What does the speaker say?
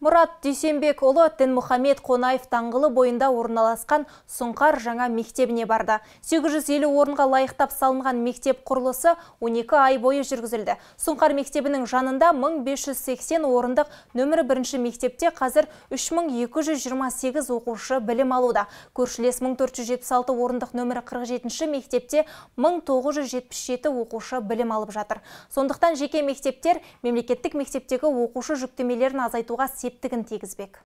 Мұрат Дүйсенбек ұлы Дінмұхамед Қонаев таңғылы бойында орналасқан сұңқар жаңа мектебіне барды. 850 орынға лайықтап салынған мектеп құрлысы 12 ай бойы жүргізілді. Сұңқар мектебінің жанында 1580 орындық нөмірі бірінші мектепте қазір 3228 оқушы білім алуда. Көршілес 1476 орындық нөмірі 47 мектепте 1977 оқушы білім алып жатыр. Сондықтан жеке мектептер мемлекеттік мектептегі оқушы жүктемелерін азайтуға септігін тегізбек.